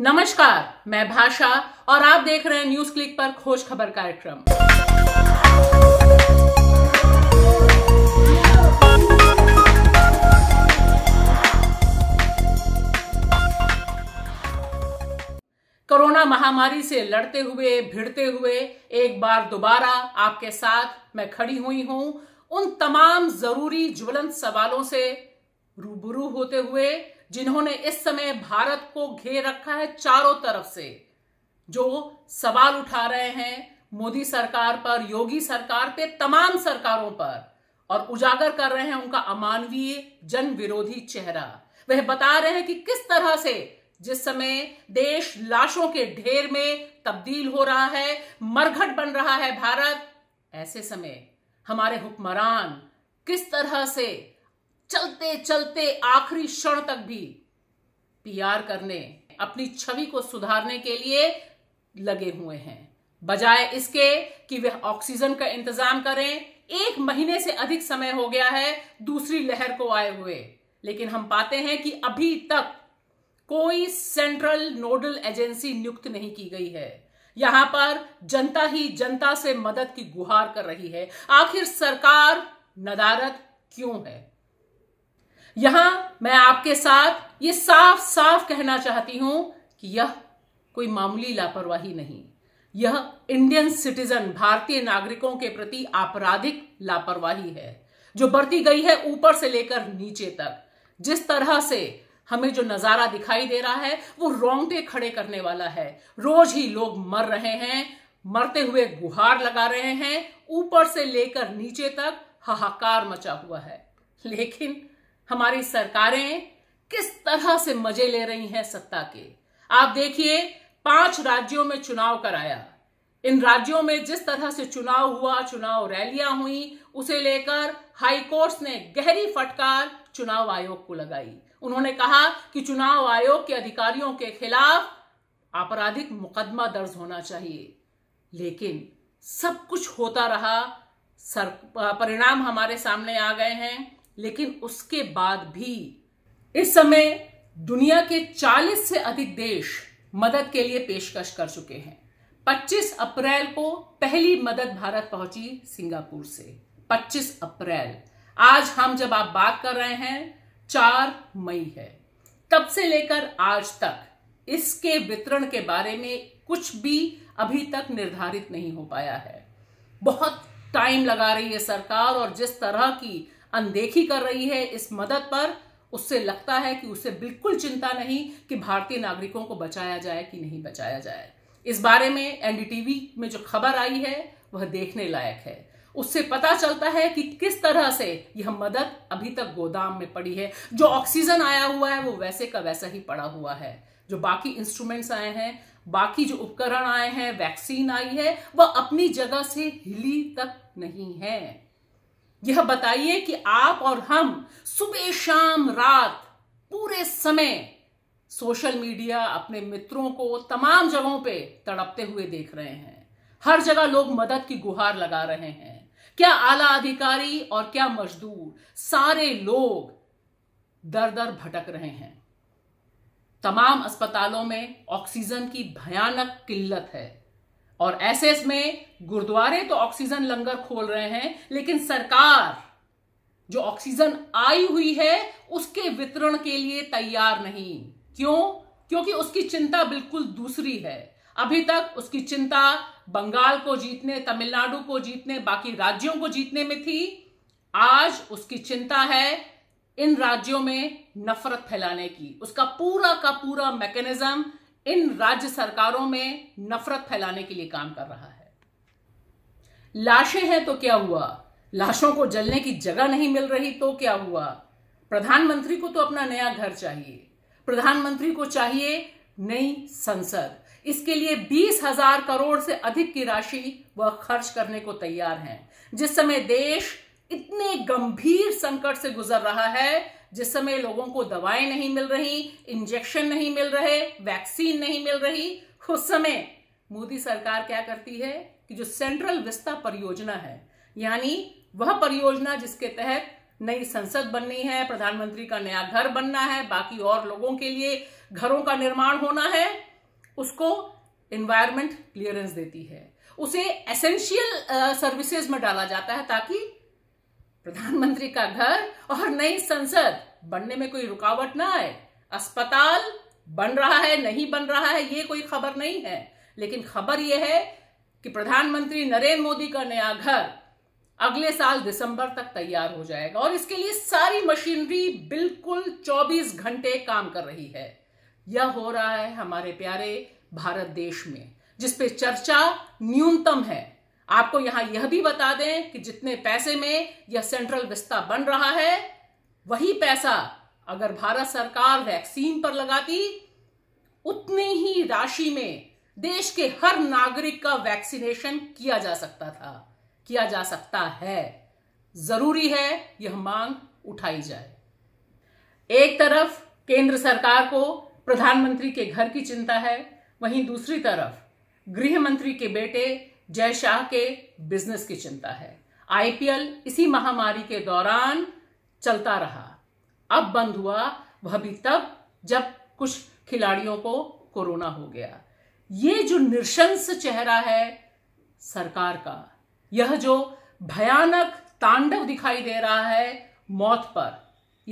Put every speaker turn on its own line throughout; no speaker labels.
नमस्कार मैं भाषा और आप देख रहे हैं न्यूज क्लिक पर खोज खबर कार्यक्रम कोरोना महामारी से लड़ते हुए भिड़ते हुए एक बार दोबारा आपके साथ मैं खड़ी हुई हूं उन तमाम जरूरी ज्वलंत सवालों से रूबरू होते हुए जिन्होंने इस समय भारत को घेर रखा है चारों तरफ से जो सवाल उठा रहे हैं मोदी सरकार पर योगी सरकार पे तमाम सरकारों पर और उजागर कर रहे हैं उनका अमानवीय जन विरोधी चेहरा वह बता रहे हैं कि किस तरह से जिस समय देश लाशों के ढेर में तब्दील हो रहा है मरघट बन रहा है भारत ऐसे समय हमारे हुक्मरान किस तरह से चलते चलते आखिरी क्षण तक भी पीआर करने अपनी छवि को सुधारने के लिए लगे हुए हैं बजाय इसके कि वे ऑक्सीजन का इंतजाम करें एक महीने से अधिक समय हो गया है दूसरी लहर को आए हुए लेकिन हम पाते हैं कि अभी तक कोई सेंट्रल नोडल एजेंसी नियुक्त नहीं की गई है यहां पर जनता ही जनता से मदद की गुहार कर रही है आखिर सरकार नदारत क्यों है यहां मैं आपके साथ ये साफ साफ कहना चाहती हूं कि यह कोई मामूली लापरवाही नहीं यह इंडियन सिटीजन भारतीय नागरिकों के प्रति आपराधिक लापरवाही है जो बरती गई है ऊपर से लेकर नीचे तक जिस तरह से हमें जो नजारा दिखाई दे रहा है वो रोंगटे खड़े करने वाला है रोज ही लोग मर रहे हैं मरते हुए गुहार लगा रहे हैं ऊपर से लेकर नीचे तक हाहाकार मचा हुआ है लेकिन हमारी सरकारें किस तरह से मजे ले रही हैं सत्ता के आप देखिए पांच राज्यों में चुनाव कराया इन राज्यों में जिस तरह से चुनाव हुआ चुनाव रैलियां हुई उसे लेकर हाईकोर्ट ने गहरी फटकार चुनाव आयोग को लगाई उन्होंने कहा कि चुनाव आयोग के अधिकारियों के खिलाफ आपराधिक मुकदमा दर्ज होना चाहिए लेकिन सब कुछ होता रहा परिणाम हमारे सामने आ गए हैं लेकिन उसके बाद भी इस समय दुनिया के 40 से अधिक देश मदद के लिए पेशकश कर चुके हैं 25 अप्रैल को पहली मदद भारत पहुंची सिंगापुर से 25 अप्रैल आज हम जब आप बात कर रहे हैं 4 मई है तब से लेकर आज तक इसके वितरण के बारे में कुछ भी अभी तक निर्धारित नहीं हो पाया है बहुत टाइम लगा रही है सरकार और जिस तरह की अनदेखी कर रही है इस मदद पर उससे लगता है कि उसे बिल्कुल चिंता नहीं कि भारतीय नागरिकों को बचाया जाए कि नहीं बचाया जाए इस बारे में एनडीटीवी में जो खबर आई है वह देखने लायक है उससे पता चलता है कि किस तरह से यह मदद अभी तक गोदाम में पड़ी है जो ऑक्सीजन आया हुआ है वो वैसे का वैसा ही पड़ा हुआ है जो बाकी इंस्ट्रूमेंट्स आए हैं बाकी जो उपकरण आए हैं वैक्सीन आई है वह अपनी जगह से हिली तक नहीं है यह बताइए कि आप और हम सुबह शाम रात पूरे समय सोशल मीडिया अपने मित्रों को तमाम जगहों पे तड़पते हुए देख रहे हैं हर जगह लोग मदद की गुहार लगा रहे हैं क्या आला अधिकारी और क्या मजदूर सारे लोग दर दर भटक रहे हैं तमाम अस्पतालों में ऑक्सीजन की भयानक किल्लत है और ऐसे में गुरुद्वारे तो ऑक्सीजन लंगर खोल रहे हैं लेकिन सरकार जो ऑक्सीजन आई हुई है उसके वितरण के लिए तैयार नहीं क्यों क्योंकि उसकी चिंता बिल्कुल दूसरी है अभी तक उसकी चिंता बंगाल को जीतने तमिलनाडु को जीतने बाकी राज्यों को जीतने में थी आज उसकी चिंता है इन राज्यों में नफरत फैलाने की उसका पूरा का पूरा मैकेनिज्म इन राज्य सरकारों में नफरत फैलाने के लिए काम कर रहा है लाशें हैं तो क्या हुआ लाशों को जलने की जगह नहीं मिल रही तो क्या हुआ प्रधानमंत्री को तो अपना नया घर चाहिए प्रधानमंत्री को चाहिए नई संसद इसके लिए बीस हजार करोड़ से अधिक की राशि वह खर्च करने को तैयार हैं जिस समय देश इतने गंभीर संकट से गुजर रहा है जिस समय लोगों को दवाएं नहीं मिल रही इंजेक्शन नहीं मिल रहे वैक्सीन नहीं मिल रही उस समय मोदी सरकार क्या करती है कि जो सेंट्रल विस्ता परियोजना है यानी वह परियोजना जिसके तहत नई संसद बननी है प्रधानमंत्री का नया घर बनना है बाकी और लोगों के लिए घरों का निर्माण होना है उसको इन्वायरमेंट क्लियरेंस देती है उसे एसेंशियल सर्विसेज में डाला जाता है ताकि प्रधानमंत्री का घर और नई संसद बनने में कोई रुकावट ना आए अस्पताल बन रहा है नहीं बन रहा है ये कोई खबर नहीं है लेकिन खबर यह है कि प्रधानमंत्री नरेंद्र मोदी का नया घर अगले साल दिसंबर तक तैयार हो जाएगा और इसके लिए सारी मशीनरी बिल्कुल 24 घंटे काम कर रही है यह हो रहा है हमारे प्यारे भारत देश में जिसपे चर्चा न्यूनतम है आपको यहां यह भी बता दें कि जितने पैसे में यह सेंट्रल विस्ता बन रहा है वही पैसा अगर भारत सरकार वैक्सीन पर लगाती उतनी ही राशि में देश के हर नागरिक का वैक्सीनेशन किया जा सकता था किया जा सकता है जरूरी है यह मांग उठाई जाए एक तरफ केंद्र सरकार को प्रधानमंत्री के घर की चिंता है वहीं दूसरी तरफ गृह मंत्री के बेटे जय शाह के बिजनेस की चिंता है आईपीएल इसी महामारी के दौरान चलता रहा अब बंद हुआ वह भी तब जब कुछ खिलाड़ियों को कोरोना हो गया ये जो निशंस चेहरा है सरकार का यह जो भयानक तांडव दिखाई दे रहा है मौत पर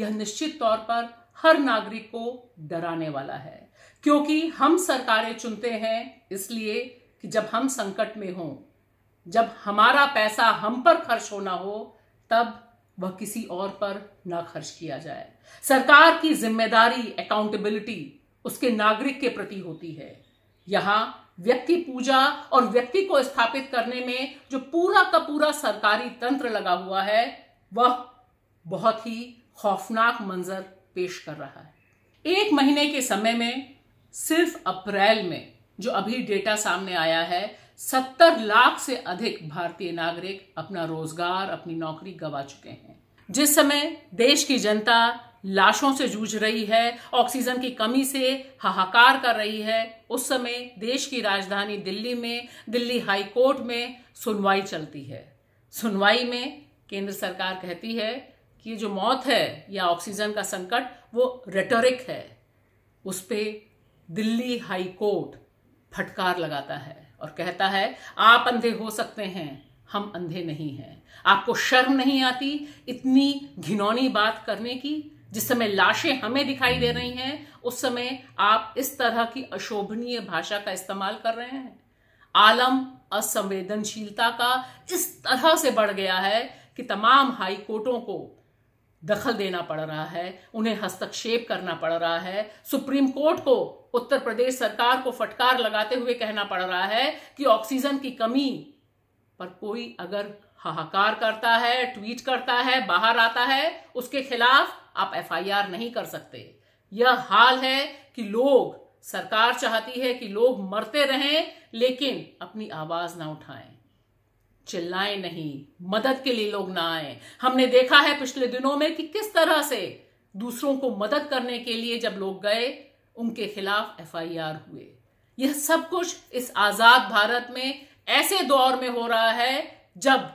यह निश्चित तौर पर हर नागरिक को डराने वाला है क्योंकि हम सरकारें चुनते हैं इसलिए कि जब हम संकट में हों जब हमारा पैसा हम पर खर्च होना हो तब वह किसी और पर ना खर्च किया जाए सरकार की जिम्मेदारी अकाउंटेबिलिटी उसके नागरिक के प्रति होती है यहां व्यक्ति पूजा और व्यक्ति को स्थापित करने में जो पूरा का पूरा सरकारी तंत्र लगा हुआ है वह बहुत ही खौफनाक मंजर पेश कर रहा है एक महीने के समय में सिर्फ अप्रैल में जो अभी डेटा सामने आया है सत्तर लाख से अधिक भारतीय नागरिक अपना रोजगार अपनी नौकरी गवा चुके हैं जिस समय देश की जनता लाशों से जूझ रही है ऑक्सीजन की कमी से हाहाकार कर रही है उस समय देश की राजधानी दिल्ली में दिल्ली हाई कोर्ट में सुनवाई चलती है सुनवाई में केंद्र सरकार कहती है कि जो मौत है या ऑक्सीजन का संकट वो रेटोरिक है उस पर दिल्ली हाई कोर्ट फटकार लगाता है और कहता है आप अंधे हो सकते हैं हम अंधे नहीं हैं आपको शर्म नहीं आती इतनी घिनौनी बात करने की जिस समय लाशें हमें दिखाई दे रही हैं उस समय आप इस तरह की अशोभनीय भाषा का इस्तेमाल कर रहे हैं आलम असंवेदनशीलता का इस तरह से बढ़ गया है कि तमाम हाई कोर्टों को दखल देना पड़ रहा है उन्हें हस्तक्षेप करना पड़ रहा है सुप्रीम कोर्ट को उत्तर प्रदेश सरकार को फटकार लगाते हुए कहना पड़ रहा है कि ऑक्सीजन की कमी पर कोई अगर हाहाकार करता है ट्वीट करता है बाहर आता है उसके खिलाफ आप एफआईआर नहीं कर सकते यह हाल है कि लोग सरकार चाहती है कि लोग मरते रहें लेकिन अपनी आवाज ना उठाएं चिल्लाए नहीं मदद के लिए लोग ना आए हमने देखा है पिछले दिनों में कि किस तरह से दूसरों को मदद करने के लिए जब लोग गए उनके खिलाफ एफ हुए यह सब कुछ इस आजाद भारत में ऐसे दौर में हो रहा है जब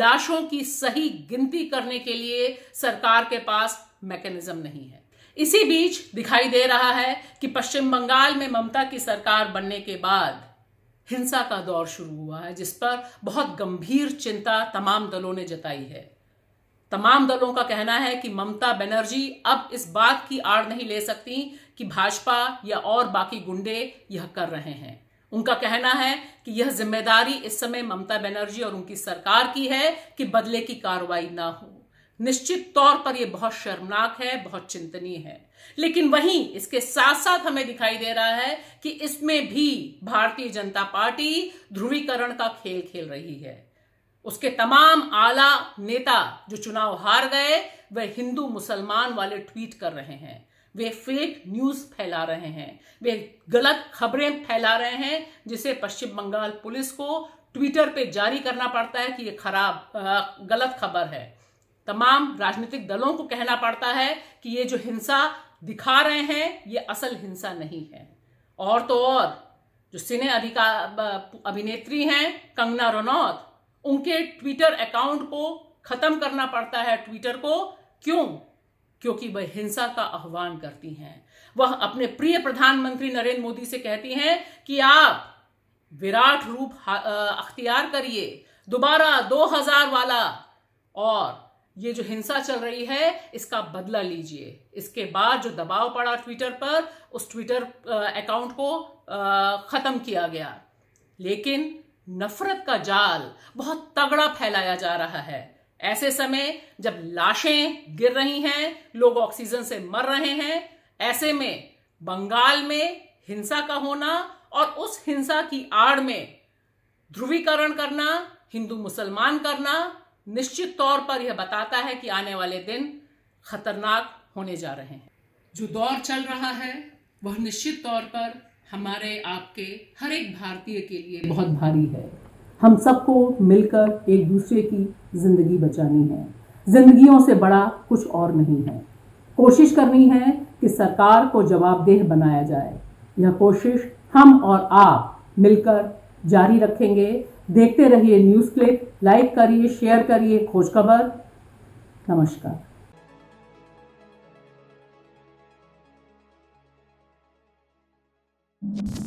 लाशों की सही गिनती करने के लिए सरकार के पास मैकेनिज्म नहीं है इसी बीच दिखाई दे रहा है कि पश्चिम बंगाल में ममता की सरकार बनने के बाद हिंसा का दौर शुरू हुआ है जिस पर बहुत गंभीर चिंता तमाम दलों ने जताई है तमाम दलों का कहना है कि ममता बनर्जी अब इस बात की आड़ नहीं ले सकती कि भाजपा या और बाकी गुंडे यह कर रहे हैं उनका कहना है कि यह जिम्मेदारी इस समय ममता बनर्जी और उनकी सरकार की है कि बदले की कार्रवाई ना हो निश्चित तौर पर यह बहुत शर्मनाक है बहुत चिंतनीय है लेकिन वहीं इसके साथ साथ हमें दिखाई दे रहा है कि इसमें भी भारतीय जनता पार्टी ध्रुवीकरण का खेल खेल रही है उसके तमाम आला नेता जो चुनाव हार गए वे हिंदू मुसलमान वाले ट्वीट कर रहे हैं वे फेक न्यूज फैला रहे हैं वे गलत खबरें फैला रहे हैं जिसे पश्चिम बंगाल पुलिस को ट्विटर पे जारी करना पड़ता है कि ये खराब गलत खबर है तमाम राजनीतिक दलों को कहना पड़ता है कि ये जो हिंसा दिखा रहे हैं ये असल हिंसा नहीं है और तो और जो सिने अधिकार अभिनेत्री हैं कंगना रनौत उनके ट्विटर अकाउंट को खत्म करना पड़ता है ट्विटर को क्यों क्योंकि वह हिंसा का आह्वान करती हैं वह अपने प्रिय प्रधानमंत्री नरेंद्र मोदी से कहती हैं कि आप विराट रूप अख्तियार करिए दोबारा 2000 वाला और ये जो हिंसा चल रही है इसका बदला लीजिए इसके बाद जो दबाव पड़ा ट्विटर पर उस ट्विटर अकाउंट को ख़त्म किया गया लेकिन नफरत का जाल बहुत तगड़ा फैलाया जा रहा है ऐसे समय जब लाशें गिर रही हैं लोग ऑक्सीजन से मर रहे हैं ऐसे में बंगाल में हिंसा का होना और उस हिंसा की आड़ में ध्रुवीकरण करना हिंदू मुसलमान करना निश्चित तौर पर यह बताता है कि आने वाले दिन खतरनाक होने जा रहे हैं जो दौर चल रहा है वह निश्चित तौर पर हमारे आपके हर एक भारतीय के लिए बहुत भारी है हम सबको मिलकर एक दूसरे की जिंदगी बचानी है जिंदगियों से बड़ा कुछ और नहीं है कोशिश करनी है कि सरकार को जवाबदेह बनाया जाए यह कोशिश हम और आप मिलकर जारी रखेंगे देखते रहिए न्यूज़ क्लिप लाइक करिए शेयर करिए खोज खबर नमस्कार you